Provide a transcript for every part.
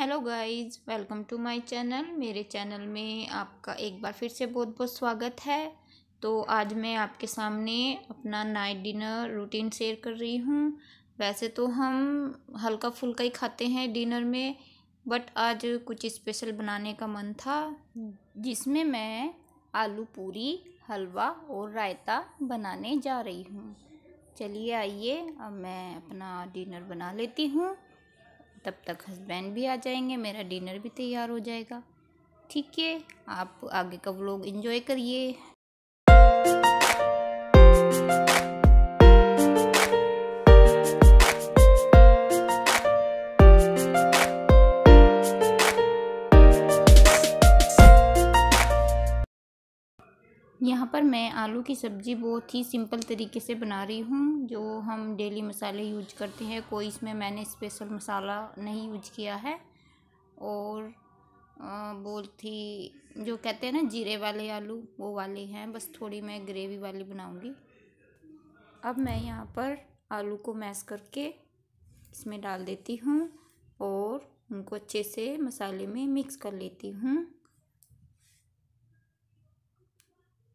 hello guys welcome to my channel मेरे channel में आपका एक बार फिर से बहुत बहुत स्वागत है तो आज मैं आपके सामने अपना नाइट डिनर रूटीन शेयर कर रही हूँ वैसे तो हम हल्का फुल्का ही खाते हैं डिनर में बट आज कुछ स्पेशल बनाने का मन था जिसमें मैं आलू पूरी हलवा और रायता बनाने जा रही हूँ चलिए आइए अब मैं अपना डिनर बना लेती हूँ तब तक हस्बैंड भी आ जाएंगे मेरा डिनर भी तैयार हो जाएगा ठीक है आप आगे का व्लॉग इन्जॉय करिए पर मैं आलू की सब्ज़ी बहुत ही सिंपल तरीके से बना रही हूँ जो हम डेली मसाले यूज करते हैं कोई इसमें मैंने स्पेशल मसाला नहीं यूज किया है और बहुत ही जो कहते हैं ना जीरे वाले आलू वो वाले हैं बस थोड़ी मैं ग्रेवी वाली बनाऊँगी अब मैं यहाँ पर आलू को मैश करके इसमें डाल देती हूँ और उनको अच्छे से मसाले में मिक्स कर लेती हूँ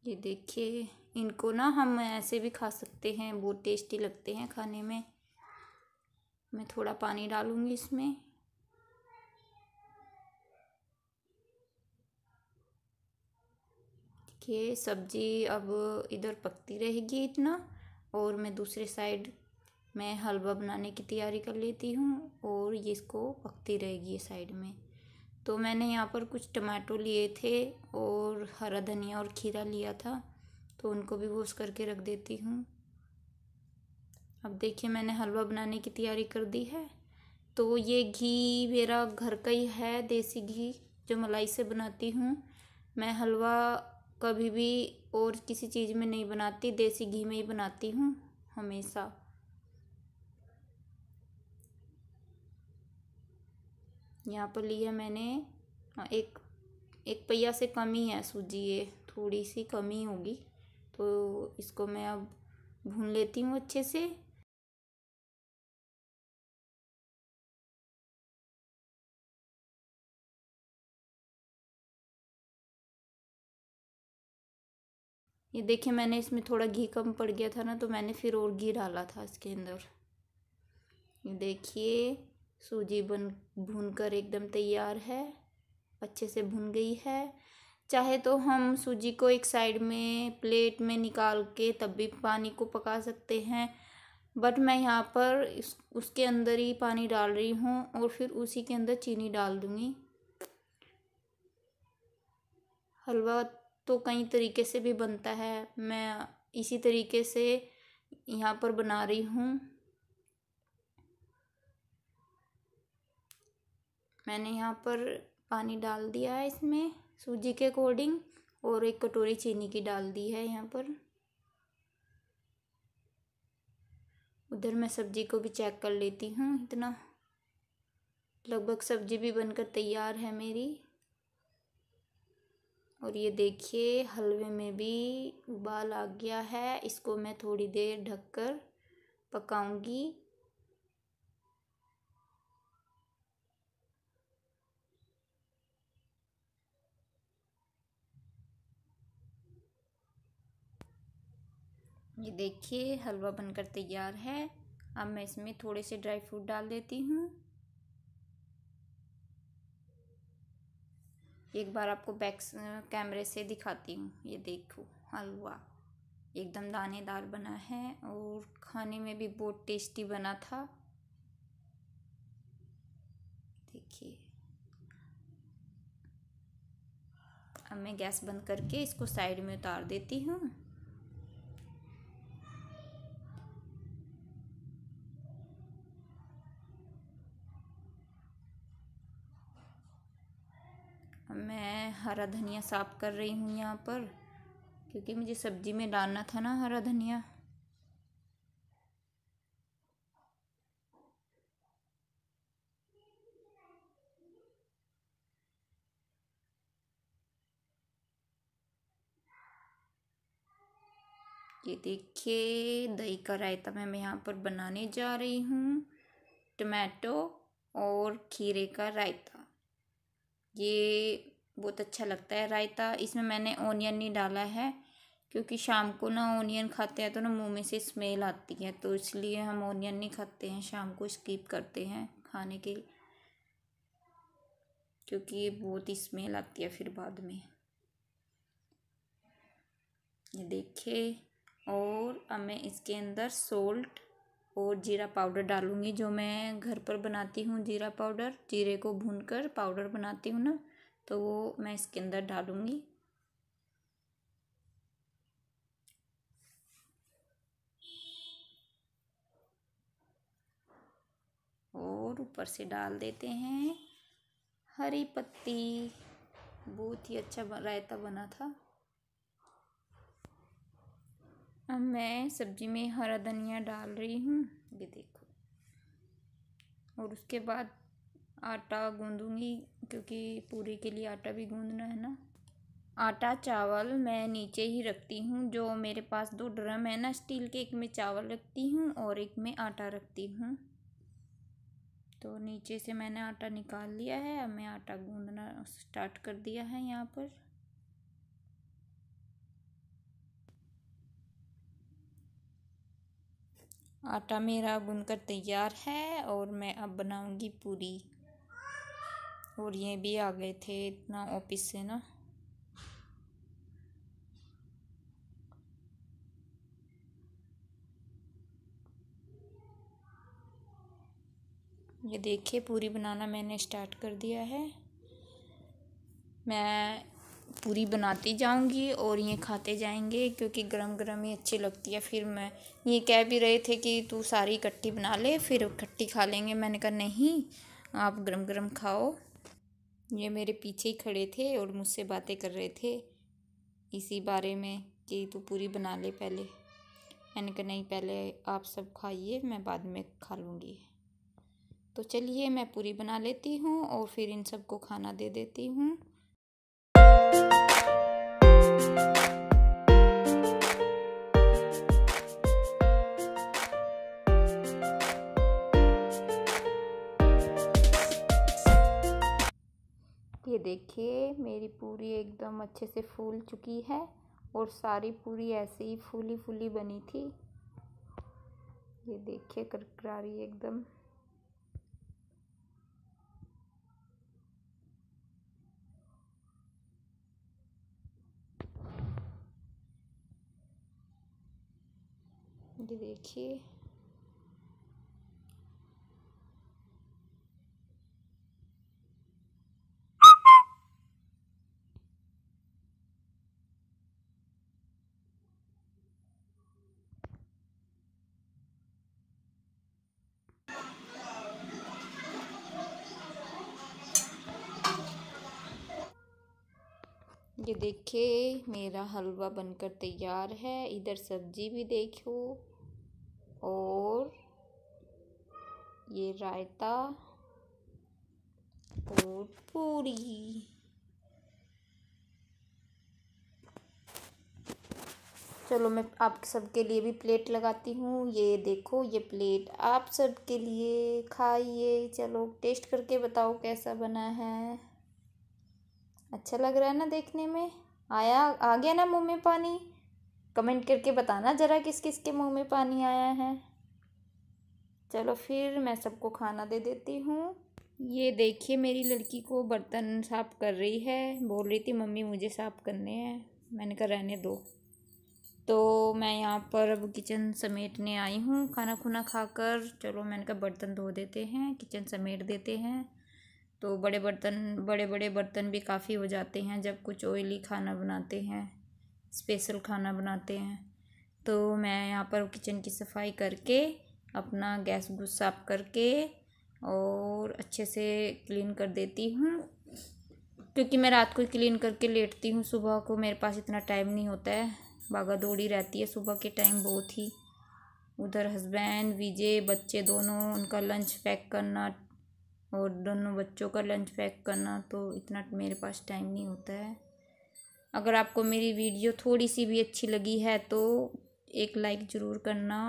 ये देखिए इनको ना हम ऐसे भी खा सकते हैं बहुत टेस्टी लगते हैं खाने में मैं थोड़ा पानी डालूँगी इसमें देखिए सब्ज़ी अब इधर पकती रहेगी इतना और मैं दूसरे साइड मैं हलवा बनाने की तैयारी कर लेती हूँ और ये इसको पकती रहेगी साइड में तो मैंने यहाँ पर कुछ टमाटो लिए थे और हरा धनिया और खीरा लिया था तो उनको भी वॉश करके रख देती हूँ अब देखिए मैंने हलवा बनाने की तैयारी कर दी है तो ये घी मेरा घर का ही है देसी घी जो मलाई से बनाती हूँ मैं हलवा कभी भी और किसी चीज़ में नहीं बनाती देसी घी में ही बनाती हूँ हमेशा यहाँ पर ली है मैंने हाँ, एक एक पहिया से कम ही है सूजी ये थोड़ी सी कमी होगी तो इसको मैं अब भून लेती हूँ अच्छे से ये देखिए मैंने इसमें थोड़ा घी कम पड़ गया था ना तो मैंने फिर और घी डाला था इसके अंदर ये देखिए सूजी बन भून कर एकदम तैयार है अच्छे से भुन गई है चाहे तो हम सूजी को एक साइड में प्लेट में निकाल के तब भी पानी को पका सकते हैं बट मैं यहाँ पर इस उसके अंदर ही पानी डाल रही हूँ और फिर उसी के अंदर चीनी डाल दूँगी हलवा तो कई तरीके से भी बनता है मैं इसी तरीके से यहाँ पर बना रही हूँ मैंने यहाँ पर पानी डाल दिया है इसमें सूजी के अकॉर्डिंग और एक कटोरी चीनी की डाल दी है यहाँ पर उधर मैं सब्जी को भी चेक कर लेती हूँ इतना लगभग सब्जी भी बनकर तैयार है मेरी और ये देखिए हलवे में भी उबाल आ गया है इसको मैं थोड़ी देर ढककर पकाऊंगी ये देखिए हलवा बनकर तैयार है अब मैं इसमें थोड़े से ड्राई फ्रूट डाल देती हूँ एक बार आपको बैक कैमरे से दिखाती हूँ ये देखो हलवा एकदम दानेदार बना है और खाने में भी बहुत टेस्टी बना था देखिए अब मैं गैस बंद करके इसको साइड में उतार देती हूँ हरा धनिया साफ़ कर रही हूँ यहाँ पर क्योंकि मुझे सब्ज़ी में डालना था ना हरा धनिया ये देखिए दही का रायता मैं यहाँ पर बनाने जा रही हूँ टमाटो और खीरे का रायता ये बहुत अच्छा लगता है रायता इसमें मैंने ओनियन नहीं डाला है क्योंकि शाम को ना ओनियन खाते हैं तो ना मुंह में से स्मेल आती है तो इसलिए हम ओनियन नहीं खाते हैं शाम को स्किप करते हैं खाने के क्योंकि ये बहुत ही स्मेल आती है फिर बाद में ये देखिए और अब मैं इसके अंदर सोल्ट और जीरा पाउडर डालूंगी जो मैं घर पर बनाती हूँ जीरा पाउडर जीरे को भून कर पाउडर बनाती हूँ ना तो वो मैं इसके अंदर डालूँगी और ऊपर से डाल देते हैं हरी पत्ती बहुत ही अच्छा रायता बना था अब मैं सब्ज़ी में हरा धनिया डाल रही हूँ ये देखो और उसके बाद आटा गूँधूँगी क्योंकि पूरी के लिए आटा भी गूँधना है ना आटा चावल मैं नीचे ही रखती हूँ जो मेरे पास दो ड्रम है ना स्टील के एक में चावल रखती हूँ और एक में आटा रखती हूँ तो नीचे से मैंने आटा निकाल लिया है अब मैं आटा गूँधना स्टार्ट कर दिया है यहाँ पर आटा मेरा गूंद कर तैयार है और मैं अब बनाऊंगी पूरी और ये भी आ गए थे इतना ऑफिस से ना ये देखिए पूरी बनाना मैंने स्टार्ट कर दिया है मैं पूरी बनाती जाऊंगी और ये खाते जाएंगे क्योंकि गरम गरम ही अच्छी लगती है फिर मैं ये कह भी रहे थे कि तू सारी इकट्ठी बना ले फिर इकट्ठी खा लेंगे मैंने कहा नहीं आप गरम गरम खाओ ये मेरे पीछे ही खड़े थे और मुझसे बातें कर रहे थे इसी बारे में कि तू पूरी बना ले पहले मैंने कहा नहीं पहले आप सब खाइए मैं बाद में खा लूँगी तो चलिए मैं पूरी बना लेती हूँ और फिर इन सबको खाना दे देती हूँ देखिए मेरी पूरी एकदम अच्छे से फूल चुकी है और सारी पूरी ऐसे ही फूली फूली बनी थी ये देखिए करकरारी एकदम ये देखिए ये देखिए मेरा हलवा बनकर तैयार है इधर सब्जी भी देखो और ये रायता और पूरी चलो मैं आप सबके लिए भी प्लेट लगाती हूँ ये देखो ये प्लेट आप सबके लिए खाइए चलो टेस्ट करके बताओ कैसा बना है अच्छा लग रहा है ना देखने में आया आ गया ना मुंह में पानी कमेंट करके बताना ज़रा किस किस के मुंह में पानी आया है चलो फिर मैं सबको खाना दे देती हूँ ये देखिए मेरी लड़की को बर्तन साफ़ कर रही है बोल रही थी मम्मी मुझे साफ़ करने हैं मैंने कहा रहने दो तो मैं यहाँ पर अब किचन समेटने आई हूँ खाना खुना खाकर चलो मैंने कहा बर्तन धो देते हैं किचन समेट देते हैं तो बड़े बर्तन बड़े बड़े बर्तन भी काफ़ी हो जाते हैं जब कुछ ऑयली खाना बनाते हैं स्पेशल खाना बनाते हैं तो मैं यहाँ पर किचन की सफाई करके अपना गैस गुस साफ करके और अच्छे से क्लीन कर देती हूँ क्योंकि मैं रात को क्लीन करके लेटती हूँ सुबह को मेरे पास इतना टाइम नहीं होता है बागा दौड़ी रहती है सुबह के टाइम बहुत ही उधर हस्बैंड विजय बच्चे दोनों उनका लंच पैक करना और दोनों बच्चों का लंच पैक करना तो इतना मेरे पास टाइम नहीं होता है अगर आपको मेरी वीडियो थोड़ी सी भी अच्छी लगी है तो एक लाइक ज़रूर करना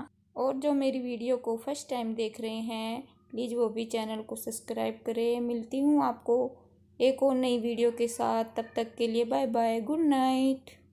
और जो मेरी वीडियो को फर्स्ट टाइम देख रहे हैं प्लीज़ वो भी चैनल को सब्सक्राइब करें मिलती हूँ आपको एक और नई वीडियो के साथ तब तक के लिए बाय बाय गुड नाइट